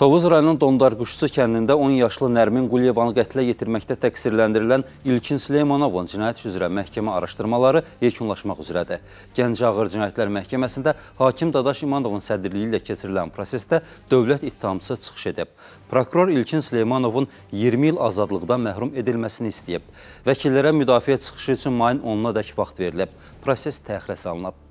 Tovuz rayonunun Dondarquşusu kəndində 10 yaşlı Nərmin Quliyevanı qətlə yetirməkdə təqsirləndirilən İlkin Süleymanovun cinayət üzrə məhkəmə araşdırmaları yekunlaşmaq üzrədir. Gənc Ağır Cinayətlər Məhkəməsində hakim Dadaş İmanovun sədrliyi ilə keçirilən prosesdə dövlət ittihamçısı çıxış edib. Prokuror İlkin Süleymanovun 20 il azadlıqdan məhrum edilməsini istəyib. Vəkillərə müdafiə çıxışı üçün mayın 10-una dək vaxt verilib. Proses təxirə salınıb.